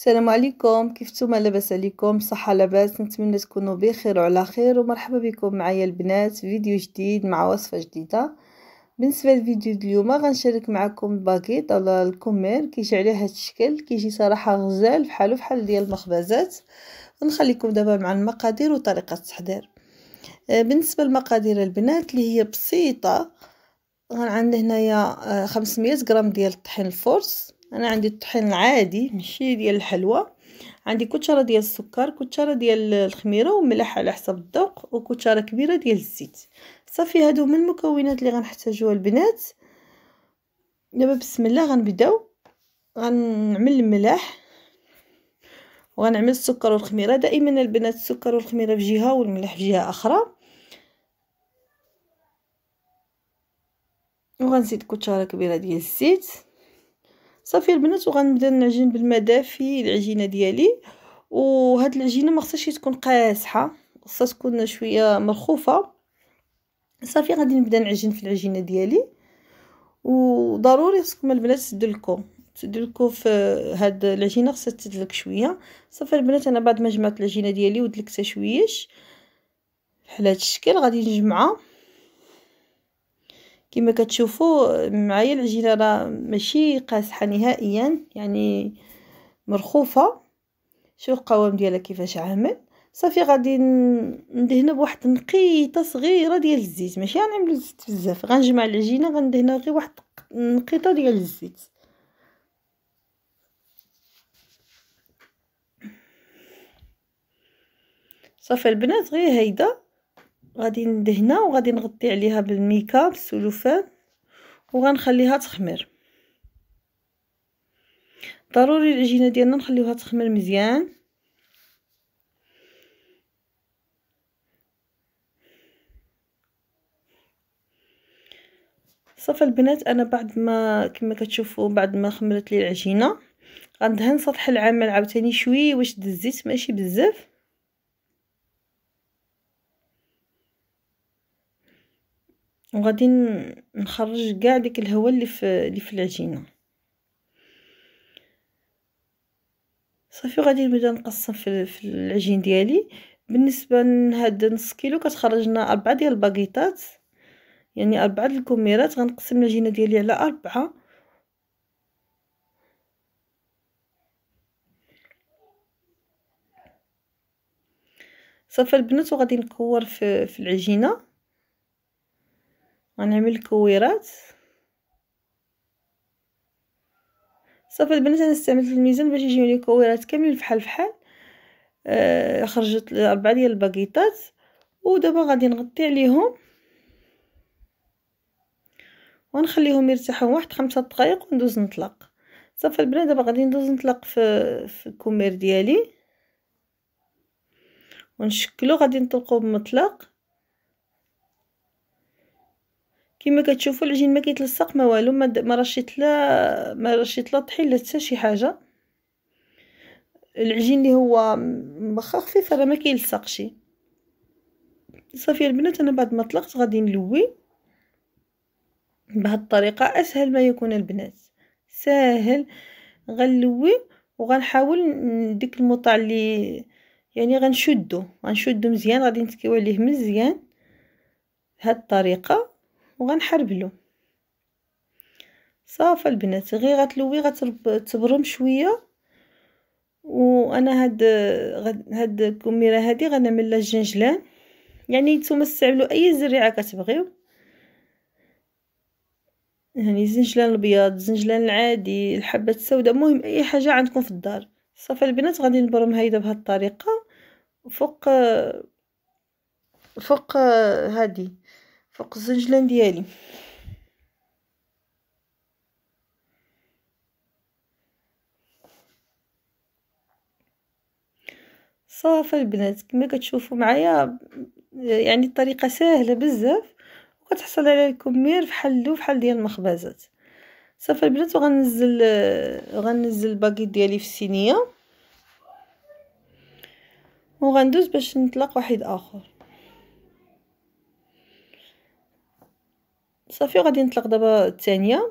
السلام عليكم كيف نتوما لاباس عليكم صحة لاباس نتمنى تكونوا بخير وعلى خير ومرحبا بكم معايا البنات فيديو جديد مع وصفة جديدة بالنسبة للفيديو اليوم غنشارك معكم الباكيط على الكمير كيجي عليه هذا الشكل كيجي صراحة غزال بحالو بحال ديال المخبزات ونخليكم دابا مع المقادير وطريقة التحضير آه، بالنسبة للمقادير البنات اللي هي بسيطة غنعند هنايا 500 آه، غرام ديال الطحين الفرص انا عندي الطحين العادي ماشي ديال الحلوى عندي كوتشره ديال السكر كوتشره ديال الخميره وملح على حسب الذوق وكوتشره كبيره ديال الزيت صافي هادو هما المكونات اللي غنحتاجوها البنات دابا بسم الله غنبداو غنعمل الملح وغنعمل السكر والخميره دائما البنات السكر والخميره في جهه والملح في جهه اخرى وغنزيد كوتشره كبيره ديال الزيت صافي البنات وغنبدا نعجن بالماء دافي العجينه ديالي وهاد العجينه ما خصهاش تكون قاسحه خصها تكون شويه مرخوفه صافي غادي نبدا نعجن في العجينه ديالي وضروري خصكم البنات تسدوا لكم تسدوا لكم في هاد العجينه خصها تدلك شويه صافي البنات انا بعد ما جمعت العجينه ديالي ودلكتها شويه بحال هاد الشكل غادي نجمعها كما كتشوفوا معايا العجينه راه ماشي قاسحه نهائيا يعني مرخوفه شوف القوام ديالها كيفاش عامل صافي غادي ندهن بواحد نقيطه صغيره ديال الزيت ماشي غنعملو الزيت بزاف غنجمع العجينه غندهنها غير واحد نقيطه ديال الزيت صافي البنات غير هيدا غادي ندهنها وغادي نغطي عليها بالميكا بالسلوفان وغنخليها تخمر ضروري العجينه ديالنا نخليوها تخمر مزيان صافي البنات انا بعد ما كما كتشوفوا بعد ما خمرت لي العجينه غندهن سطح العمل عاوتاني شويه واش دزيت ماشي بزاف وغادي نخرج كاع ديك الهواء اللي في اللي في العجينه صافي غادي نبدا نقسم في, في العجين ديالي بالنسبه لهاد نص كيلو كتخرج لنا اربعه ديال الباكيطات يعني اربعه ديال الكميرات غنقسم العجينه ديالي على اربعه صافي البنات وغادي نكور في, في العجينه غنعمل الكويرات صافي البنات انا استعملت الميزان باش يجيو لي كويرات كاملين فحال فحال آه خرجت اربعه ديال الباكيطات ودابا غادي نغطي عليهم ونخليهم يرتاحوا واحد خمسة دقائق وندوز نطلق صافي البنات دابا غادي ندوز نطلق في في الكومير ديالي ونشكلو غادي نطلقو بمطلق كما كتشوفوا العجين ما كيتلصق ما والو ما رشيت لا ما رشيت لا طحين لا حتى شي حاجه العجين اللي هو واخا خفيف راه ما كيلصقش صافي البنات انا بعد ما طلقت غادي نلوي بهاد الطريقه اسهل ما يكون البنات ساهل غنلوي وغنحاول ديك المطع اللي يعني غنشدو غنشدو مزيان غادي نتكيو عليه مزيان بهاد الطريقه وغنحربلو صافا البنات غير غتلوي غتبرم شويه وانا هاد هاد الكميره هادي غنعمل لها الجنجلان يعني نتوما استعملوا اي زريعه كتبغيو يعني الزنجلان الابيض الزنجلان العادي الحبه السوداء المهم اي حاجه عندكم في الدار صافي البنات غادي نبرم هيدا بهاد الطريقه فوق فوق هادي فوق الزنجلان ديالي صافي البنات كما كتشوفوا معايا يعني الطريقه سهله بزاف وكتحصل على الكمير بحال بحال ديال المخبزات صافي البنات وغنزل غنزل الباكيت ديالي في الصينيه وغندوز باش نطلق واحد اخر صافي غادي نطلق دابا الثانيه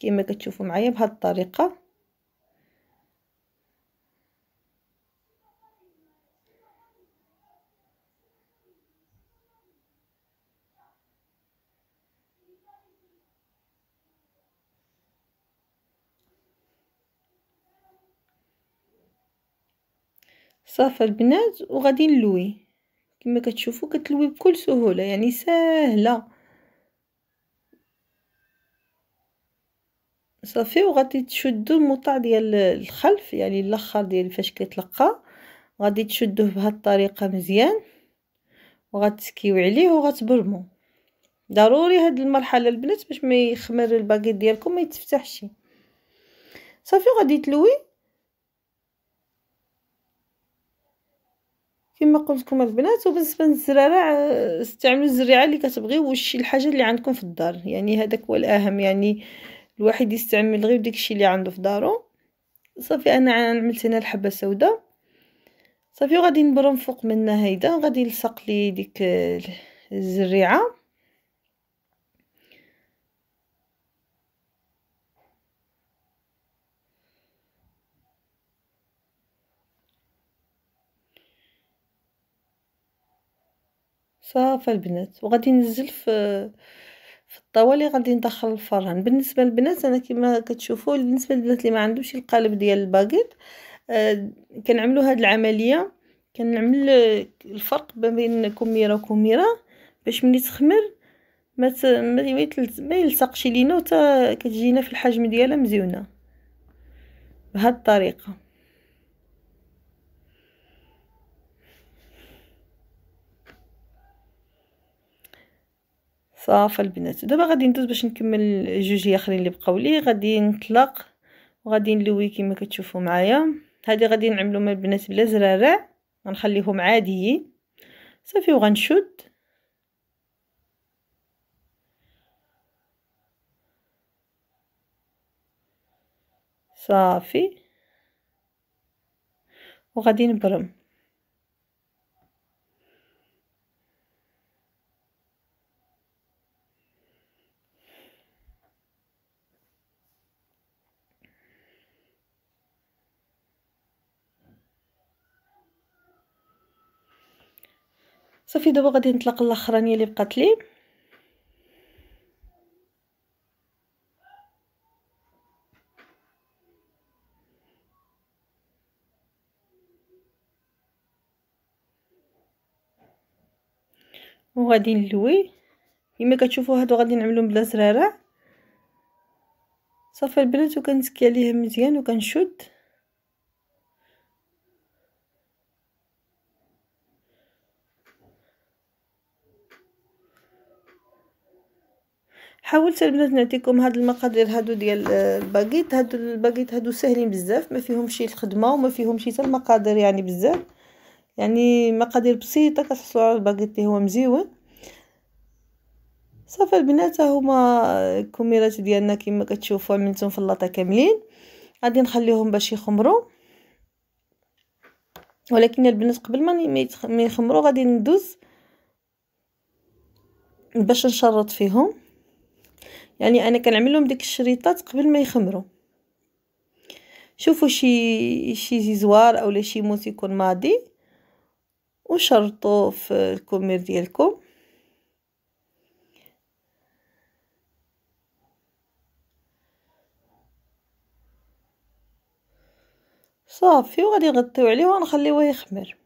كما كتشوفوا معايا بهاد الطريقه صافي البنات وغادي نلوي كما كتشوفوا كتلوي بكل سهوله يعني ساهله صافي وغادي تشدوا المطاع ديال الخلف يعني الاخر ديال فاش كيتلقى غادي تشدوه بهاد الطريقه مزيان وغتسكيو عليه وغتبرمو ضروري هاد المرحله البنات باش ما يخمر الباكيت ديالكم ما يتفتحش صافي غادي تلوي كما قلت لكم البنات وبالنسبه للزراره آه، استعملوا الزريعه اللي كتبغيو وشي الحاجه اللي عندكم في الدار يعني هذاك هو الاهم يعني الواحد يستعمل غير داكشي اللي عنده في دارو صافي انا عملت هنا الحبه سوداء صافي وغادي نبرم فوق منها هيدا وغادي نلصق لي ديك آه، الزريعه البنات وغادي نزل في في الطوالي غادي ندخل الفران بالنسبه للبنات انا كما كتشوفوا بالنسبه للبنات اللي ما عندهمش القالب ديال الباكيت آه، كنعملوا هذه العمليه كنعمل الفرق ما بين كميره وكميره باش ملي تخمر ما ما, ما يلصقش لينا وتا كتجينا في الحجم ديالها مزيونه بهذه الطريقه صافي البنات دابا غادي ندوز باش نكمل جوج اخرين اللي بقاو لي غادي نطلق وغادي نلوي كما كتشوفوا معايا هذه غادي مع البنات بلا زرارع غنخليهم عاديين صافي وغنشد صافي وغادي نبرم صافي دابا غادي نطلق الاخرانيه اللي بقات لي وغادي نلوي كما كتشوفوا هادو غادي نعملهم بلا زرارع صافي البنات وكنسكي عليها مزيان وكنشد حاولت البنات نعطيكم هاد المقادير هادو ديال آه، الباكيت هادو الباكيت هادو ساهلين بزاف ما فيهمش الخدمه وما فيهمش حتى المقادير يعني بزاف يعني مقادير بسيطه كتحصلوا على الباكيت اللي هو مزيون صافي البنات هما الكميرات ديالنا كما كتشوفوا عملتهم في اللاطه كاملين غادي نخليهم باش يخمروا ولكن البنات قبل ما ما يخمروا غادي ندوز باش نشرط فيهم يعني انا كنعمل لهم ديك الشريطات قبل ما يخمروا شوفوا شي شي زوار اولا شي موس يكون ماضي وشرطوا في الكومير ديالكم صافي وغادي نغطيو عليه ونخليوه يخمر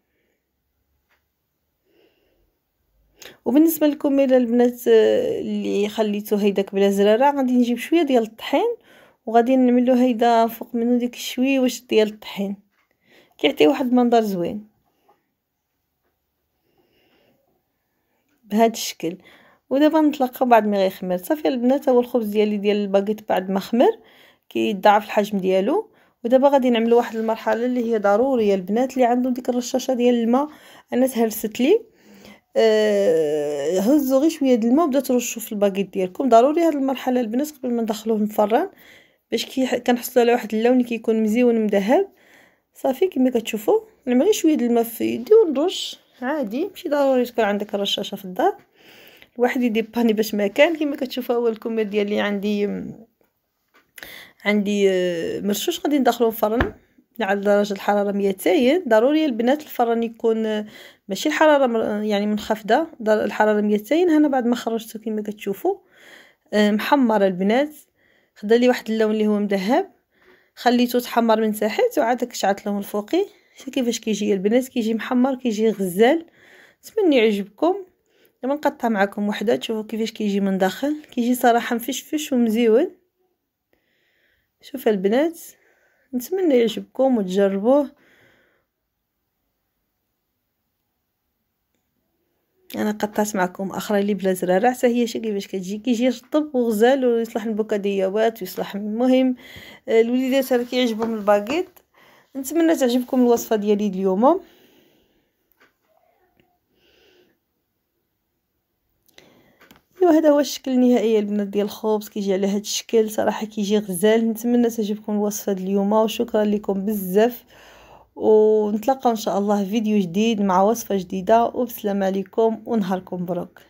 وبالنسبه للكميله البنات آه، اللي خليتو هيداك بلا زراره غادي نجيب شويه ديال الطحين وغادي نعملو هيدا فوق منو ديك الشويوش ديال الطحين كيعطي واحد المنظر زوين بهذا الشكل ودابا نطلقها بعد ما غيخمر صافي البنات هو الخبز ديالي ديال الباكيت بعد ما خمر كيضاعف الحجم ديالو ودابا غادي نعملو واحد المرحله اللي هي ضروريه البنات اللي عندهم ديك الرشاشه ديال الماء انا تهرست لي آه هزوا غير شويه د الماء وبداو ترشوا في الباكيت ديالكم ضروري هاد المرحله البنات قبل ما ندخلوه للفران باش كي كنحصلوا على واحد اللون كيكون كيكون مزيون مذهب صافي كما كتشوفوا نعمل غير شويه د الماء في يدي ونرش عادي ماشي ضروري تكون عندك الرشاشه في الدار الواحد يديباني باش ما كان كما كتشوفوا هو الكمير ديالي عندي عندي آه، مرشوش غادي ندخلو الفرن على درجة الحرارة ميتين ضروري البنات الفرن يكون ماشي الحرارة يعني منخفضة الحرارة ميتين هنا بعد ما خرجته كما كتشوفوا آه، محمر البنات خدا لي واحد اللون اللي هو مذهب خليته تحمر من تحت وعاد كشعت له من فوقي كيفاش كيجي البنات كيجي محمر كيجي غزال نتمنى يعجبكم دابا نقطع معكم وحده تشوفوا كيفاش كيجي من داخل كيجي صراحه مفشفش ومزيون شوف البنات نتمنى يعجبكم وتجربوه انا قطعت معكم اخرى اللي بلا زرارة حتى هي شي كيفاش كتجي كيجي رطب وغزال ويصلح البوكاديوات ويصلح المهم آه، الوليدات راه كيعجبهم الباكيت نتمنى تعجبكم الوصفه ديالي اليوم ايوا هذا هو الشكل النهائي البنات ديال الخبز كيجي على هذا الشكل صراحه كيجي غزال نتمنى تعجبكم الوصفه ديال اليوم وشكرا لكم بزاف ونتلاقاو ان شاء الله في فيديو جديد مع وصفه جديده وبسلام عليكم ونهاركم مبروك